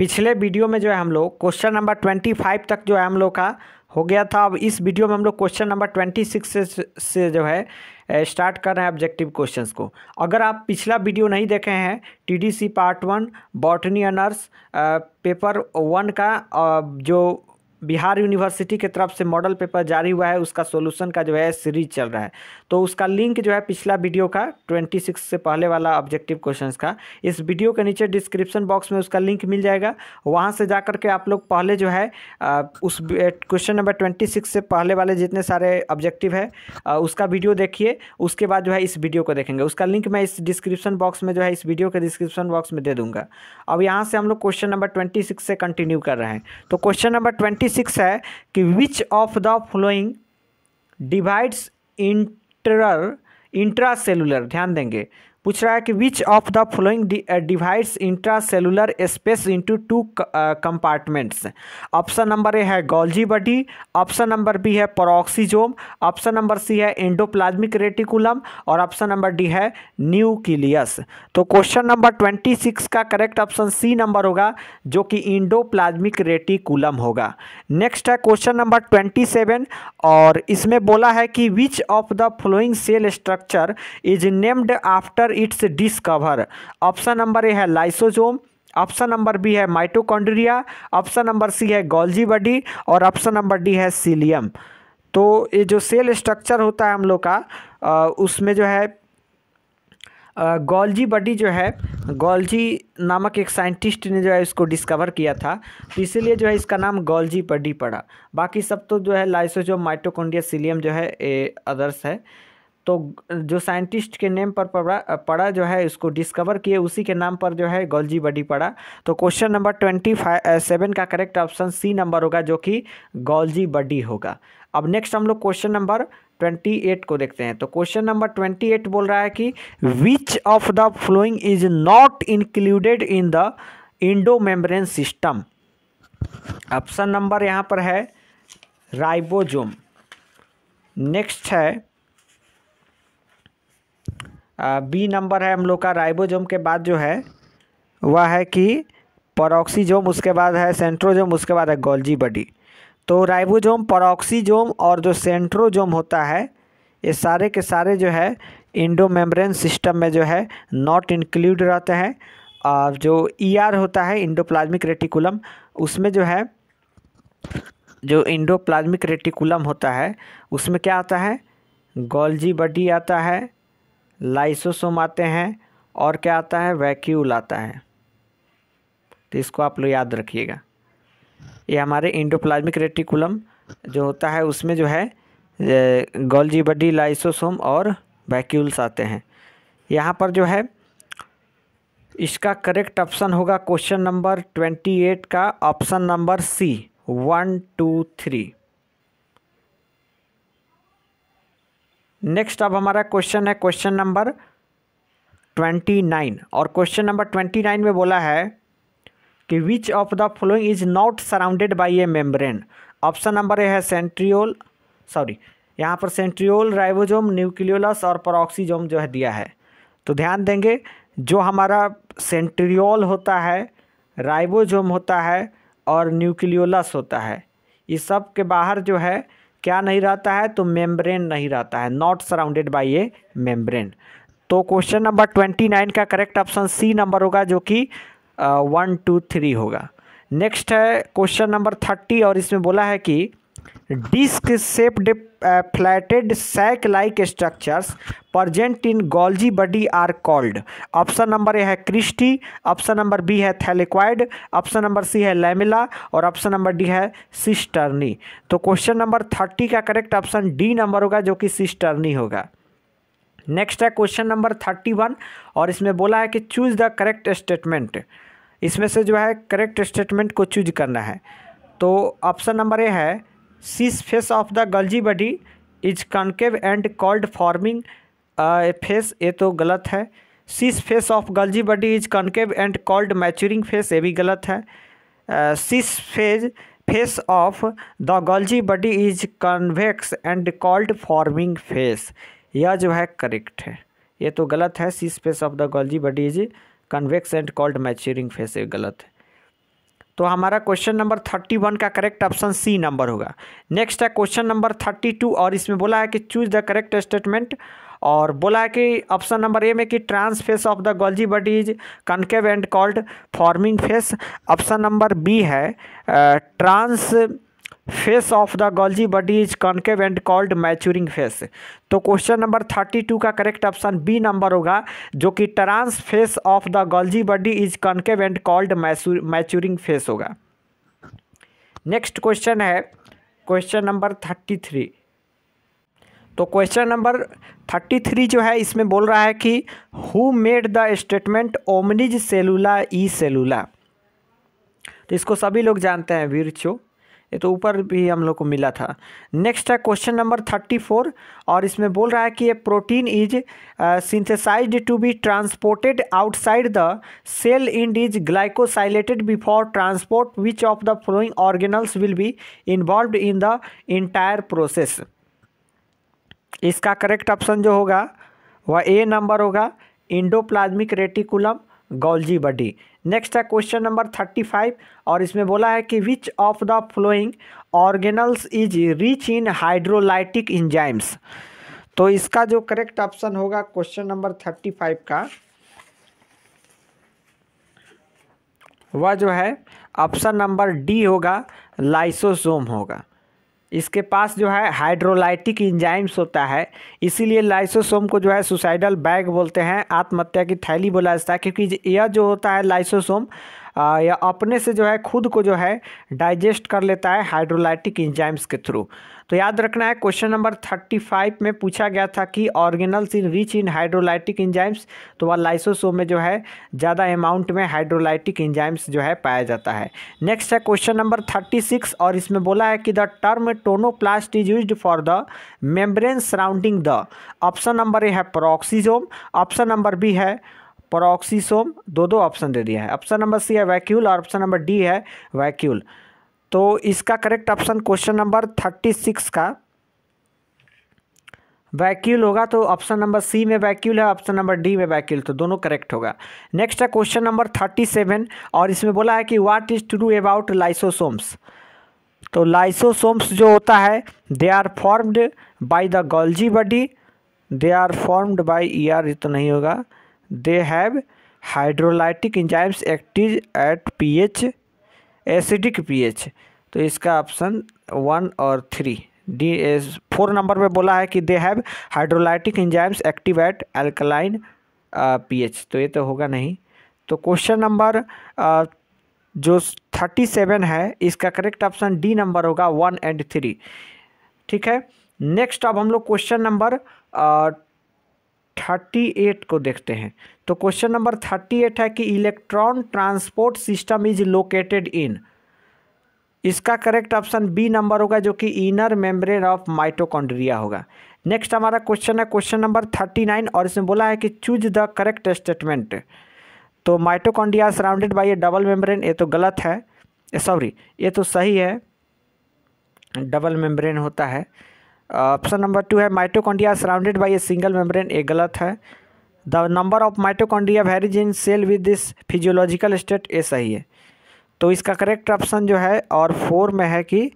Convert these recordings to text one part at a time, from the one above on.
पिछले वीडियो में जो है हम लोग क्वेश्चन नंबर ट्वेंटी फाइव तक जो है हम लोग का हो गया था अब इस वीडियो में हम लोग क्वेश्चन नंबर ट्वेंटी सिक्स से से जो है स्टार्ट कर रहे हैं ऑब्जेक्टिव क्वेश्चंस को अगर आप पिछला वीडियो नहीं देखे हैं TDC part one botany honours paper one का जो बिहार यूनिवर्सिटी के तरफ से मॉडल पेपर जारी हुआ है उसका सॉल्यूशन का जो है सीरीज चल रहा है तो उसका लिंक जो है पिछला वीडियो का 26 से पहले वाला ऑब्जेक्टिव क्वेश्चंस का इस वीडियो के नीचे डिस्क्रिप्शन बॉक्स में उसका लिंक मिल जाएगा वहाँ से जा के आप लोग पहले जो है उस क्वेश्चन नंबर ट्वेंटी से पहले वाले जितने सारे ऑब्जेक्टिव है उसका वीडियो देखिए उसके बाद जो है इस वीडियो को देखेंगे उसका लिंक मैं इस डिस्क्रिप्शन बॉक्स में जो है इस वीडियो के डिस्क्रिप्शन बॉक्स में दे दूँगा अब यहाँ से हम लोग क्वेश्चन नंबर ट्वेंटी से कंटिन्यू कर रहे हैं तो क्वेश्चन नंबर ट्वेंटी सिक्स है कि which of the following divides inter intra cellular ध्यान देंगे पूछ रहा है कि which of the following divides intracellular space into two compartments option number A है Golgi body option number B है परोक्सीजोम ऑप्शन नंबर सी है एंडोप्लाज्मिक रेटिकुलम और ऑप्शन नंबर डी है न्यूक्लियस तो क्वेश्चन नंबर ट्वेंटी सिक्स का correct option C number होगा जो कि प्लाज्मिक रेटिकुलम होगा नेक्स्ट है क्वेश्चन नंबर ट्वेंटी सेवन और इसमें बोला है कि which of the following cell structure is named after after its discover option number A है लाइसोजोम ऑप्शन नंबर बी है माइटोकॉन्ड्रिया ऑप्शन नंबर सी है गोल्जी बडी और ऑप्शन नंबर डी है सीलियम तो ये जो सेल स्ट्रक्चर होता है हम लोग का उसमें जो है गोल्जी बडी जो है गोल्जी नामक एक साइंटिस्ट ने जो है इसको डिस्कवर किया था तो इसीलिए जो है इसका नाम गोल्जी बडी पड़ा बाकी सब तो जो है लाइसोजोम माइटोकॉन्ड्रिया सीलियम जो है ए अदर्स है तो जो साइंटिस्ट के नेम पर पड़ा पड़ा जो है इसको डिस्कवर किए उसी के नाम पर जो है गोल्जी बडी पड़ा तो question number twenty five seven का करेक्ट ऑप्शन सी नंबर होगा जो कि गोल्जी बडी होगा अब नेक्स्ट हम लोग क्वेश्चन नंबर ट्वेंटी एट को देखते हैं तो क्वेश्चन नंबर ट्वेंटी एट बोल रहा है कि which of the following is not included in the endo membrane system option number यहाँ पर है राइबोजोम नेक्स्ट है बी नंबर है हम लोग का राइबोजोम के बाद जो है वह है कि परोक्सीजोम उसके बाद है सेंट्रोजोम उसके बाद है गोल्जी बडी तो राइबोजोम परोक्सीजोम और जो सेंट्रोजोम होता है ये सारे के सारे जो है इंडोमेम्ब्रेन सिस्टम में जो है नॉट इंक्लूड रहते हैं और जो ईआर e ER होता है इंडोप्लाज्मिक रेटिकुलम उसमें जो है जो इंडोप्लाज्मिक रेटिकुलम होता है उसमें क्या आता है गोल्जी बडी आता है लाइसोसोम आते हैं और क्या आता है वैक्यूल आता है तो इसको आप लोग याद रखिएगा ये हमारे इंडोप्लाज्मिक रेटिकुलम जो होता है उसमें जो है गोल्जी बडी लाइसोसोम और वैक्यूल्स आते हैं यहाँ पर जो है इसका करेक्ट ऑप्शन होगा क्वेश्चन नंबर ट्वेंटी एट का option number C one two three next अब हमारा क्वेश्चन है क्वेश्चन नंबर ट्वेंटी नाइन और क्वेश्चन नंबर ट्वेंटी नाइन में बोला है कि which of the following is not surrounded by a membrane option number A है सेंट्रियोल सॉरी यहाँ पर सेंट्रियोल राइबोजोम न्यूक्लियोलस और परऑक्सीजोम जो है दिया है तो ध्यान देंगे जो हमारा सेंट्रियोल होता है राइबोजोम होता है और न्यूक्लियोलस होता है ये सब के बाहर जो है क्या नहीं रहता है तो मेम्ब्रेन नहीं रहता है not surrounded by a membrane तो क्वेश्चन नंबर ट्वेंटी नाइन का करेक्ट ऑप्शन सी नंबर होगा जो कि वन टू थ्री होगा नेक्स्ट है क्वेश्चन नंबर थर्टी और इसमें बोला है कि disc shaped flattened sac like structures present in Golgi body are called option number A है क्रिस्टी ऑप्शन नंबर बी है थैलिक्वाइड ऑप्शन नंबर सी है लेमिला और ऑप्शन नंबर डी है सिस्टर्नी तो क्वेश्चन नंबर थर्टी का करेक्ट ऑप्शन डी नंबर होगा जो कि सिस्टर्नी होगा नेक्स्ट है क्वेश्चन नंबर थर्टी वन और इसमें बोला है कि चूज द करेक्ट स्टेटमेंट इसमें से जो है करेक्ट स्टेटमेंट को चूज करना है तो ऑप्शन नंबर ए है cis face of the Golgi body is concave and called forming face ये तो गलत है cis face of Golgi body is concave and called maturing face ये भी गलत है cis phase face of the Golgi body is convex and called forming face यह जो है करेक्ट है ये तो गलत है cis face of the Golgi body is convex and called maturing face ये गलत है तो हमारा क्वेश्चन नंबर थर्टी वन का करेक्ट ऑप्शन सी नंबर होगा नेक्स्ट है क्वेश्चन नंबर थर्टी टू और इसमें बोला है कि चूज द करेक्ट स्टेटमेंट और बोला है कि ऑप्शन नंबर ए में कि trans face of the Golgi body is concave and called forming face option number B है trans uh, face of the Golgi body is concave and called maturing face तो question number thirty two का correct option B number होगा जो कि trans face of the Golgi body is concave and called maturing face होगा next question है question number thirty three तो question number thirty three जो है इसमें बोल रहा है कि who made the statement omnis cellula e cellula तो इसको सभी लोग जानते हैं वीर चो ये तो ऊपर भी हम लोग को मिला था नेक्स्ट है क्वेश्चन नंबर थर्टी फोर और इसमें बोल रहा है कि ये protein is synthesize to be transported outside the cell and is glycosylated before transport which of the following organelles will be involved in the entire process इसका correct option जो होगा वह ए नंबर होगा endoplasmic reticulum Golgi body next है question number thirty five और इसमें बोला है कि which of the following organelles is rich in hydrolytic enzymes तो इसका जो करेक्ट ऑप्शन होगा क्वेश्चन नंबर थर्टी फाइव का वह जो है ऑप्शन नंबर डी होगा लाइसोसोम होगा इसके पास जो है हाइड्रोलाइटिक इंजाइम्स होता है इसीलिए लाइसोसोम को जो है सुसाइडल बैग बोलते हैं आत्महत्या की थैली बोला जाता है क्योंकि यह जो होता है लाइसोसोम या अपने से जो है खुद को जो है डाइजेस्ट कर लेता है हाइड्रोलाइटिक इंजाइम्स के थ्रू तो याद रखना है क्वेश्चन नंबर थर्टी फाइव में पूछा गया था कि organelles in rich in hydrolytic enzymes तो वह लाइसोसोम में जो है ज़्यादा अमाउंट में हाइड्रोलाइटिक इंजाइम्स जो है पाया जाता है नेक्स्ट है क्वेश्चन नंबर थर्टी सिक्स और इसमें बोला है कि the term tonoplast is use for the membrane surrounding the option number A है प्रोक्सीजोम ऑप्शन नंबर बी है परोक्सीसोम दो दो ऑप्शन दे दिया है ऑप्शन नंबर सी है वैक्यूल और ऑप्शन नंबर डी है वैक्यूल तो इसका correct option question number thirty six का वैक्यूल होगा तो ऑप्शन नंबर सी में वैक्यूल है ऑप्शन नंबर डी में वैक्यूल तो दोनों करेक्ट होगा नेक्स्ट है क्वेश्चन नंबर थर्टी सेवन और इसमें बोला है कि what is to do about lysosomes तो लाइसोसोम्स जो होता है they are formed by the Golgi body they are formed by ER ये तो नहीं होगा they have hydrolytic enzymes active at pH acidic pH तो इसका ऑप्शन वन और three D S four number में बोला है कि they have hydrolytic enzymes active at alkaline pH तो ये तो होगा नहीं तो क्वेश्चन नंबर uh, जो थर्टी सेवन है इसका करेक्ट ऑप्शन डी नंबर होगा वन एंड थ्री ठीक है नेक्स्ट अब हम लोग क्वेश्चन नंबर थर्टी एट को देखते हैं तो क्वेश्चन नंबर थर्टी एट है कि electron transport system is located in इसका करेक्ट ऑप्शन बी नंबर होगा जो कि इनर मेम्ब्रेन ऑफ माइटोकॉन्ड्रिया होगा नेक्स्ट हमारा क्वेश्चन है क्वेश्चन नंबर थर्टी नाइन और इसमें बोला है कि चूज द करेक्ट स्टेटमेंट तो mitochondria surrounded by a double membrane ये तो गलत है सॉरी ये तो सही है डबल मेम्ब्रेन होता है ऑप्शन नंबर टू है mitochondria surrounded by a single membrane ये गलत है the number of mitochondria varies in cell with this physiological state ये सही है तो इसका करेक्ट ऑप्शन जो है और फोर में है कि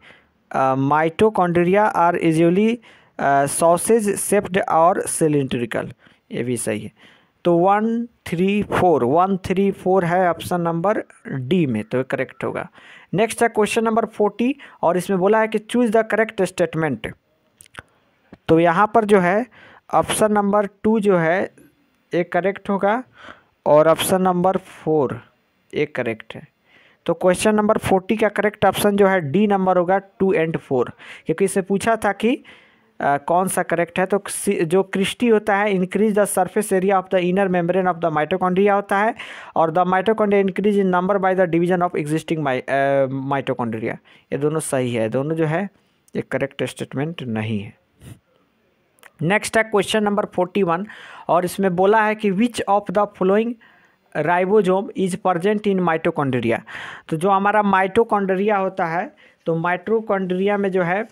mitochondria are easily sausage shaped और सिलेंड्रिकल ये भी सही है तो one three four one three four है ऑप्शन नंबर डी में तो करेक्ट होगा नेक्स्ट है क्वेश्चन नंबर फोर्टी और इसमें बोला है कि चूज द करेक्ट स्टेटमेंट तो यहाँ पर जो है ऑप्शन नंबर टू जो है ये करेक्ट होगा और ऑप्शन नंबर फोर ये करेक्ट है तो क्वेश्चन नंबर फोर्टी का करेक्ट ऑप्शन जो है डी नंबर होगा टू एंड फोर क्योंकि इससे पूछा था कि आ, कौन सा करेक्ट है तो जो क्रिस्टी होता है increase the surface area of the inner membrane of the mitochondria होता है और the mitochondria increase in number by the division of existing mitochondria ये दोनों सही है दोनों जो है ये करेक्ट स्टेटमेंट नहीं है नेक्स्ट है क्वेश्चन नंबर फोर्टी वन और इसमें बोला है कि which of the following ribosome is present in mitochondria तो जो हमारा माइटोकॉन्ड्रिया होता है तो माइट्रोकॉन्ड्रिया में जो है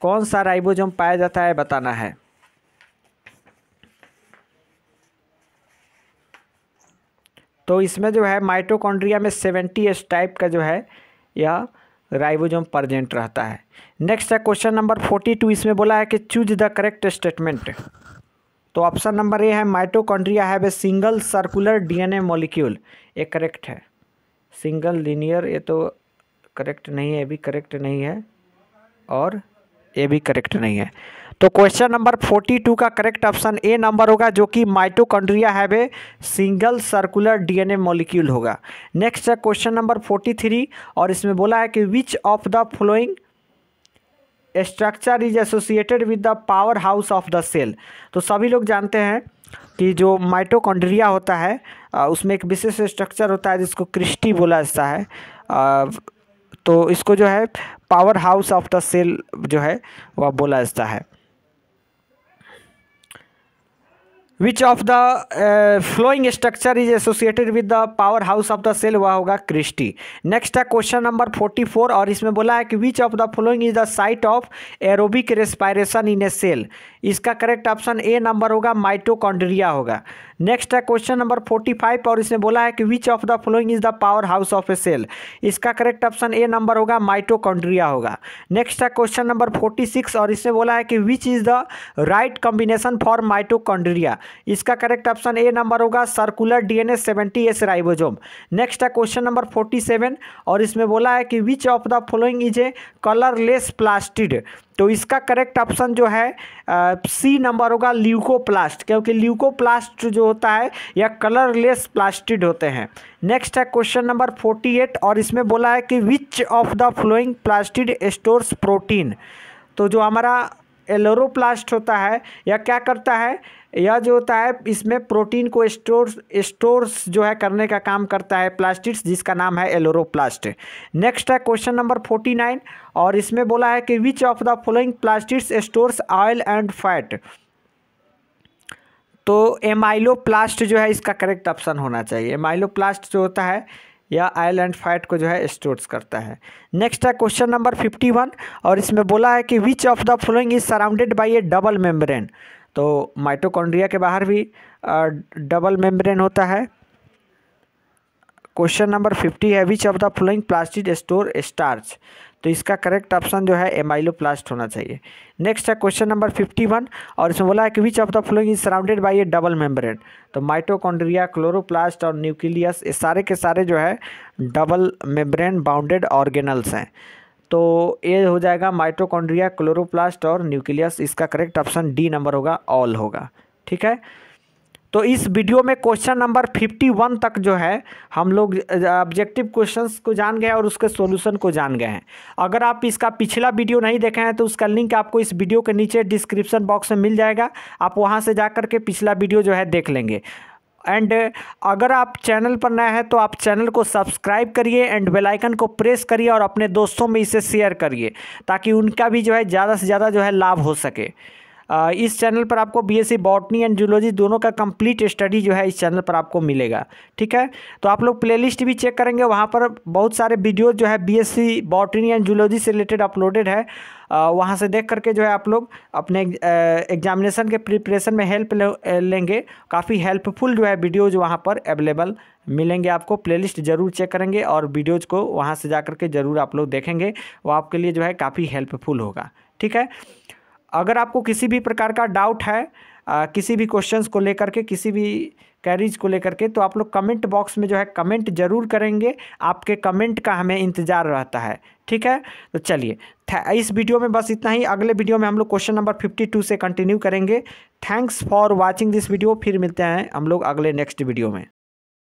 कौन सा राइबोजोम पाया जाता है बताना है तो इसमें जो है माइटोकॉन्ड्रिया में सेवेंटी एस टाइप का जो है या राइबोजोम प्रजेंट रहता है नेक्स्ट है क्वेश्चन नंबर फोर्टी टू इसमें बोला है कि चूज द करेक्ट स्टेटमेंट तो ऑप्शन नंबर ए है mitochondria have a single circular DNA molecule ये करेक्ट है सिंगल लीनियर ये तो करेक्ट नहीं है ये भी करेक्ट नहीं है और ये भी करेक्ट नहीं है तो क्वेश्चन नंबर फोर्टी टू का करेक्ट ऑप्शन ए नंबर होगा जो कि mitochondria have single circular DNA molecule होगा नेक्स्ट है क्वेश्चन नंबर फोर्टी थ्री और इसमें बोला है कि which of the following structure is associated with the powerhouse of the cell तो सभी लोग जानते हैं कि जो माइटोकॉन्ड्रिया होता है उसमें एक विशेष स्ट्रक्चर होता है जिसको क्रिस्टी बोला जाता है तो इसको जो है powerhouse of the cell जो है वह बोला जाता है which of the following structure is associated with the powerhouse of the cell वह होगा क्रिस्टी नेक्स्ट है क्वेश्चन नंबर फोर्टी फोर और इसमें बोला है कि which of the following is the site of aerobic respiration in a cell इसका correct option A number होगा माइटोकॉन्ड्रिया होगा नेक्स्ट है क्वेश्चन नंबर फोर्टी फाइव और इसने बोला है कि which of the following is the powerhouse of a cell इसका करेक्ट ऑप्शन ए नंबर होगा माइटोकॉन्ड्रिया होगा नेक्स्ट है क्वेश्चन नंबर फोर्टी सिक्स और इसने बोला है कि which is the right combination for mitochondria इसका करेक्ट ऑप्शन ए नंबर होगा circular DNA seventy S ribosome next है क्वेश्चन नंबर फोर्टी सेवन और इसमें बोला है कि which of the following is A colourless plastid तो इसका करेक्ट ऑप्शन जो है सी नंबर होगा ल्यूकोप्लास्ट क्योंकि ल्यूकोप्लास्ट जो होता है या कलरलेस प्लास्टिड होते हैं नेक्स्ट है क्वेश्चन नंबर फोर्टी एट और इसमें बोला है कि which of the following plastid stores protein तो जो हमारा एलोरोप्लास्ट होता है या क्या करता है यह जो होता है इसमें प्रोटीन को स्टोर स्टोर्स जो है करने का काम करता है प्लास्टिक्स जिसका नाम है एलोरोप्लास्ट नेक्स्ट है क्वेश्चन नंबर फोर्टी नाइन और इसमें बोला है कि which of the following plastids stores oil and fat तो प्लास्ट जो है इसका करेक्ट ऑप्शन होना चाहिए प्लास्ट जो होता है या आयल एंड फैट को जो है स्टोर्स करता है नेक्स्ट है क्वेश्चन नंबर फिफ्टी वन और इसमें बोला है कि which of the following is surrounded by a double membrane तो माइटोकॉन्ड्रिया के बाहर भी डबल मेम्ब्रेन होता है क्वेश्चन नंबर फिफ्टी है which of the following plastid store starch तो इसका करेक्ट ऑप्शन जो है प्लास्ट होना चाहिए नेक्स्ट है क्वेश्चन नंबर फिफ्टी वन और इसमें बोला है कि which of the following is surrounded by a double membrane तो माइटोकॉन्ड्रिया क्लोरोप्लास्ट और न्यूक्लियस ये सारे के सारे जो है डबल मेम्ब्रेन बाउंडेड ऑर्गेनल्स हैं तो ये हो जाएगा माइटोकॉन्ड्रिया क्लोरोप्लास्ट और न्यूक्लियस इसका करेक्ट ऑप्शन डी नंबर होगा ऑल होगा ठीक है तो इस वीडियो में क्वेश्चन नंबर 51 तक जो है हम लोग ऑब्जेक्टिव क्वेश्चंस को जान गए और उसके सॉल्यूशन को जान गए हैं अगर आप इसका पिछला वीडियो नहीं देखे हैं तो उसका लिंक आपको इस वीडियो के नीचे डिस्क्रिप्शन बॉक्स में मिल जाएगा आप वहां से जा के पिछला वीडियो जो है देख लेंगे एंड अगर आप चैनल पर नए हैं तो आप चैनल को सब्सक्राइब करिए एंड बेल आइकन को प्रेस करिए और अपने दोस्तों में इसे शेयर करिए ताकि उनका भी जो है ज़्यादा से ज़्यादा जो है लाभ हो सके इस चैनल पर आपको बीएससी बॉटनी एंड जूलॉजी दोनों का कंप्लीट स्टडी जो है इस चैनल पर आपको मिलेगा ठीक है तो आप लोग प्लेलिस्ट भी चेक करेंगे वहाँ पर बहुत सारे वीडियो जो है बीएससी बॉटनी एंड जूलॉजी से रिलेटेड अपलोडेड है वहाँ से देख करके जो है आप लोग अपने एग्जामिनेशन के प्रिपरेशन में हेल्प लेंगे काफ़ी हेल्पफुल जो है वीडियोज वहाँ पर अवेलेबल मिलेंगे आपको प्लेलिस्ट ज़रूर चेक करेंगे और वीडियोज़ को वहाँ से जा करके ज़रूर आप लोग देखेंगे वो आपके लिए जो है काफ़ी हेल्पफुल होगा ठीक है अगर आपको किसी भी प्रकार का डाउट है आ, किसी भी क्वेश्चंस को लेकर के किसी भी कैरीज को लेकर के तो आप लोग कमेंट बॉक्स में जो है कमेंट ज़रूर करेंगे आपके कमेंट का हमें इंतज़ार रहता है ठीक है तो चलिए इस वीडियो में बस इतना ही अगले वीडियो में हम लोग क्वेश्चन नंबर फिफ्टी टू से कंटिन्यू करेंगे thanks for watching this video फिर मिलते हैं हम लोग अगले नेक्स्ट वीडियो में